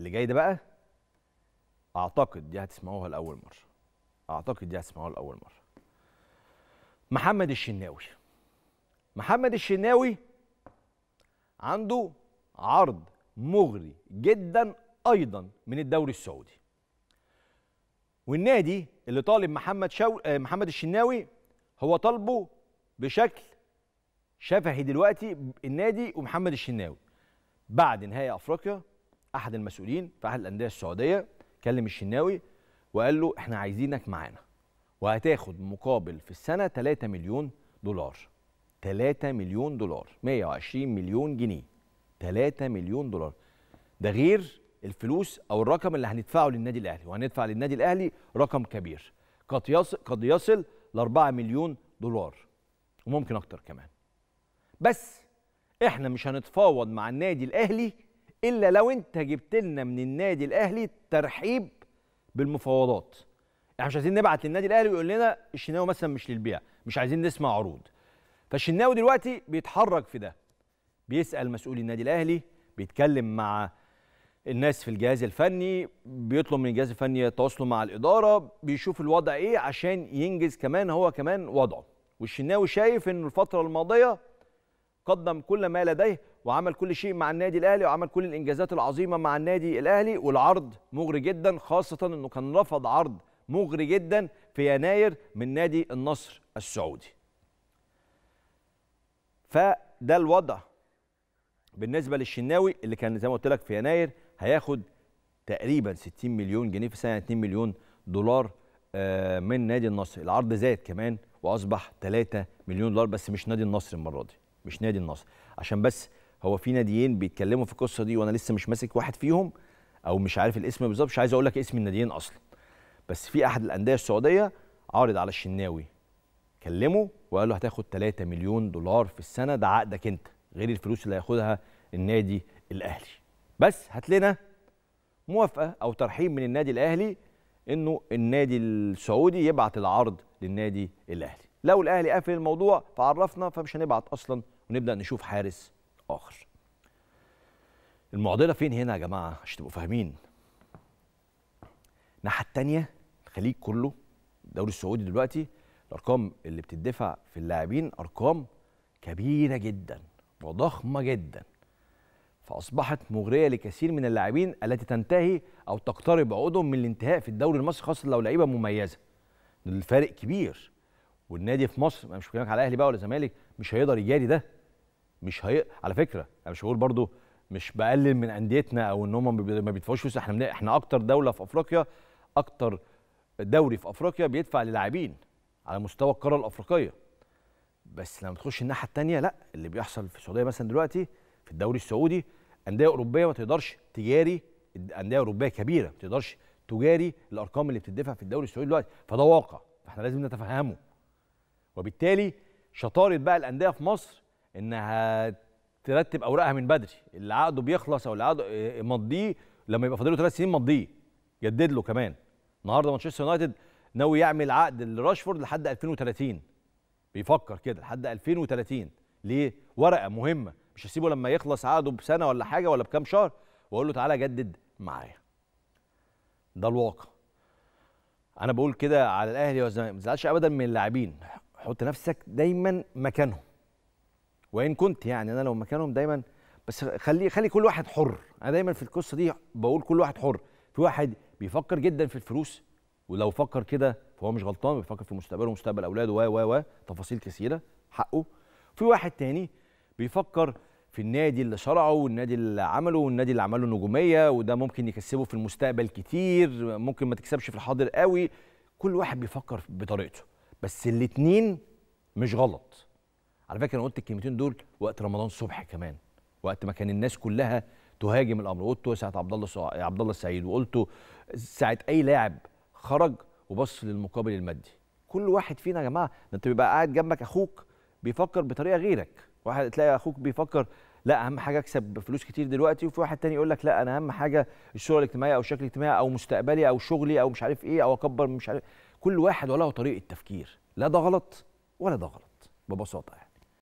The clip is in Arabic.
اللي جاي ده بقى اعتقد دي هتسمعوها لاول مره اعتقد دي هتسمعوها لاول مره محمد الشناوي محمد الشناوي عنده عرض مغري جدا ايضا من الدوري السعودي والنادي اللي طالب محمد شو... آه، محمد الشناوي هو طالبه بشكل شفهي دلوقتي النادي ومحمد الشناوي بعد نهائي افريقيا احد المسؤولين في احد الانديه السعوديه كلم الشناوي وقال له احنا عايزينك معانا وهتاخد مقابل في السنه 3 مليون دولار 3 مليون دولار 120 مليون جنيه 3 مليون دولار ده غير الفلوس او الرقم اللي هندفعه للنادي الاهلي وهندفع للنادي الاهلي رقم كبير قد يصل قد يصل ل 4 مليون دولار وممكن اكتر كمان بس احنا مش هنتفاوض مع النادي الاهلي الا لو انت جبت لنا من النادي الاهلي ترحيب بالمفاوضات احنا مش عايزين نبعت للنادي الاهلي ويقول لنا الشناوي مثلا مش للبيع مش عايزين نسمع عروض فالشناوي دلوقتي بيتحرك في ده بيسال مسؤولي النادي الاهلي بيتكلم مع الناس في الجهاز الفني بيطلب من الجهاز الفني يتواصلوا مع الاداره بيشوف الوضع ايه عشان ينجز كمان هو كمان وضعه والشناوي شايف ان الفتره الماضيه قدم كل ما لديه وعمل كل شيء مع النادي الاهلي وعمل كل الانجازات العظيمه مع النادي الاهلي والعرض مغري جدا خاصه انه كان رفض عرض مغري جدا في يناير من نادي النصر السعودي فده الوضع بالنسبه للشناوي اللي كان زي ما قلت لك في يناير هياخد تقريبا 60 مليون جنيه في سنه 2 مليون دولار آه، من نادي النصر العرض زاد كمان واصبح 3 مليون دولار بس مش نادي النصر المره دي مش نادي النصر عشان بس هو في ناديين بيتكلموا في القصه دي وانا لسه مش ماسك واحد فيهم او مش عارف الاسم بالظبط مش عايز اقول لك اسم الناديين اصلا بس في احد الانديه السعوديه عارض على الشناوي كلمه وقال له هتاخد 3 مليون دولار في السنه ده عقدك انت غير الفلوس اللي هياخدها النادي الاهلي بس هات لنا موافقه او ترحيب من النادي الاهلي انه النادي السعودي يبعت العرض للنادي الاهلي لو الاهلي قفل الموضوع فعرفنا فمش هنبعت اصلا ونبدا نشوف حارس آخر المعضلة فين هنا يا جماعة عشان تبقوا فاهمين الناحية التانية الخليج كله الدوري السعودي دلوقتي الأرقام اللي بتدفع في اللاعبين أرقام كبيرة جدا وضخمة جدا فأصبحت مغرية لكثير من اللاعبين التي تنتهي أو تقترب عقودهم من الانتهاء في الدوري المصري خاصة لو لعيبة مميزة الفارق كبير والنادي في مصر مش بكلمك على الاهلي بقى ولا الزمالك مش هيقدر يجاري ده مش هي... على فكره انا مش بقول برضو مش بقلل من انديتنا او ان هم ما بيدفعوش فلوس احنا احنا اكتر دوله في افريقيا اكتر دوري في افريقيا بيدفع للاعبين على مستوى القاره الافريقيه بس لما تخش الناحيه الثانيه لا اللي بيحصل في السعوديه مثلا دلوقتي في الدوري السعودي انديه اوروبيه ما تقدرش تجاري انديه اوروبيه كبيره ما تقدرش تجاري الارقام اللي بتدفع في الدوري السعودي دلوقتي فده واقع فاحنا لازم نتفهمه وبالتالي شطاره بقى الانديه في مصر انها ترتب اوراقها من بدري اللي عقده بيخلص او اللي عقده مضيه لما يبقى فاضل له ثلاث سنين مضيه جدد له كمان النهارده مانشستر يونايتد ناوي يعمل عقد لراشفورد لحد 2030 بيفكر كده لحد 2030 ليه ورقه مهمه مش هسيبه لما يخلص عقده بسنه ولا حاجه ولا بكام شهر واقول له تعالى جدد معايا ده الواقع انا بقول كده على الاهلي والزمالك ما تزعلش ابدا من اللاعبين حط نفسك دايما مكانهم وان كنت يعني انا لو مكانهم دايما بس خلي خلي كل واحد حر انا دايما في القصه دي بقول كل واحد حر في واحد بيفكر جدا في الفلوس ولو فكر كده فهو مش غلطان بيفكر في مستقبله ومستقبل اولاده و و و تفاصيل كثيره حقه في واحد تاني بيفكر في النادي اللي شرعه والنادي اللي عمله والنادي اللي عمله نجوميه وده ممكن يكسبه في المستقبل كتير ممكن ما تكسبش في الحاضر قوي كل واحد بيفكر بطريقته بس الاتنين مش غلط على فكره انا قلت الكلمتين دول وقت رمضان صبح كمان وقت ما كان الناس كلها تهاجم الامر قلت ساعه عبد الله عبد الله السعيد وقلت ساعه اي لاعب خرج وبص للمقابل المادي كل واحد فينا يا جماعه ده انت بيبقى قاعد جنبك اخوك بيفكر بطريقه غيرك واحد تلاقي اخوك بيفكر لا اهم حاجه اكسب فلوس كتير دلوقتي وفي واحد تاني يقول لك لا انا اهم حاجه الشغل الاجتماعي او الشكل الاجتماعي او مستقبلي او شغلي او مش عارف ايه او اكبر مش عارف إيه. كل واحد وله طريقه تفكير لا ده غلط ولا ده غلط ببساطه يعني